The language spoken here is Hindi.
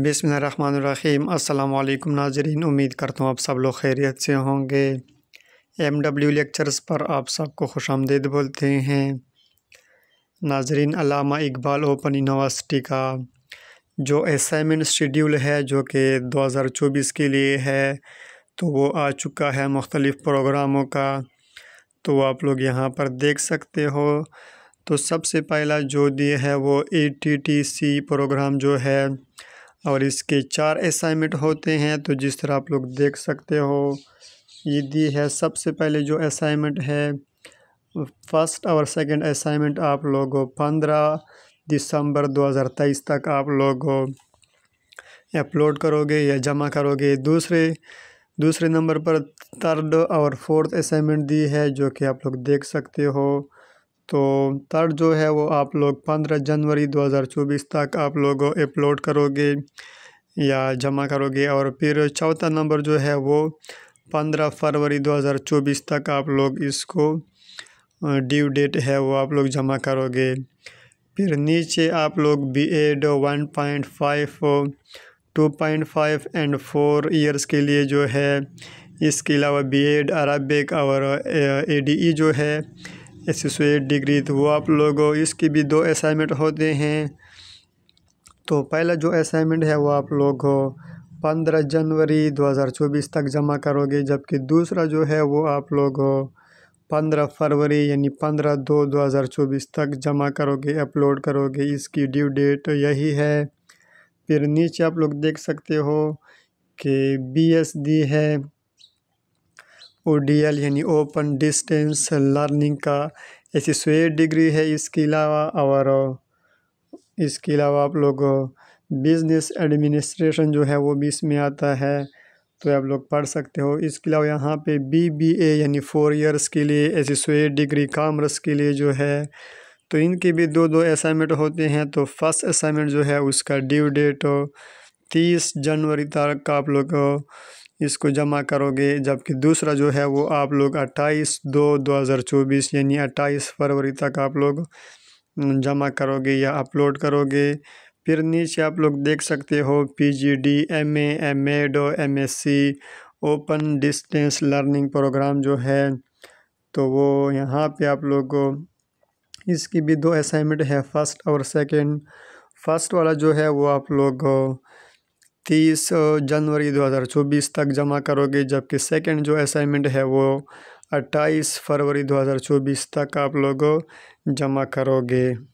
बिसमीम अल्लाम नाजरीन उम्मीद करता हूँ आप सब लोग खैरियत से होंगे एम डब्ल्यू लेक्चर्स पर आप सबको खुश आमदेद बोलते हैं नाजरीन अलामा इकबाल ओपन यूनिवर्सिटी का जो असाइनमेंट शेड्यूल है जो कि 2024 के लिए है तो वो आ चुका है मुख्तलिफ़ प्रोग्रामों का तो आप लोग यहाँ पर देख सकते हो तो सबसे पहला जो दिए है वो A T T C programme जो है और इसके चार असाइनमेंट होते हैं तो जिस तरह आप लोग देख सकते हो ये दी है सबसे पहले जो असाइनमेंट है फर्स्ट और सेकंड असाइनमेंट आप लोगों पंद्रह दिसंबर 2023 तक आप लोगों अपलोड करोगे या जमा करोगे दूसरे दूसरे नंबर पर थर्ड और फोर्थ असाइनमेंट दी है जो कि आप लोग देख सकते हो तो थर्ड जो है वो आप लोग पंद्रह जनवरी दो हज़ार चौबीस तक आप लोग अपलोड करोगे या जमा करोगे और फिर चौथा नंबर जो है वो पंद्रह फरवरी दो हज़ार चौबीस तक आप लोग इसको ड्यू डेट है वो आप लोग जमा करोगे फिर नीचे आप लोग B ed one point five two point five and four years के लिए जो है इसके अलावा बी एड अरबिक और ए डी ई जो है एट डिग्री तो वो आप लोगों इसकी भी दो असाइनमेंट होते हैं तो पहला जो असाइनमेंट है वो आप लोग पंद्रह जनवरी 2024 तक जमा करोगे जबकि दूसरा जो है वो आप लोग पंद्रह फरवरी यानी पंद्रह दो 2024 तक जमा करोगे अपलोड करोगे इसकी ड्यू डेट यही है फिर नीचे आप लोग देख सकते हो कि बी एस डी है ओ डी एल यानी ओपन डिस्टेंस लर्निंग का ऐसी स्वेट डिग्री है इसके अलावा और इसके अलावा आप लोग बिजनेस एडमिनिस्ट्रेशन जो है वो भी इसमें आता है तो आप लोग पढ़ सकते हो इसके अलावा यहाँ पे बी बी ए यानी फोर इयर्स के लिए ऐसी स्वेट डिग्री कामर्स के लिए जो है तो इनके भी दो दो असाइनमेंट होते हैं तो फर्स्ट असाइनमेंट जो है उसका ड्यू डेट तीस जनवरी तक आप लोग इसको जमा करोगे जबकि दूसरा जो है वो आप लोग 28 दो 2024 यानी 28 फरवरी तक आप लोग जमा करोगे या अपलोड करोगे फिर नीचे आप लोग देख सकते हो P G D M A M ed M S C open distance learning programme जो है तो वो यहाँ पे आप लोग को इसकी भी दो असाइनमेंट है फर्स्ट और सेकंड फर्स्ट वाला जो है वो आप लोग तीस जनवरी दो हज़ार चौबीस तक जमा करोगे जबकि सेकंड जो असाइनमेंट है वो अट्ठाईस फरवरी दो हज़ार चौबीस तक आप लोग जमा करोगे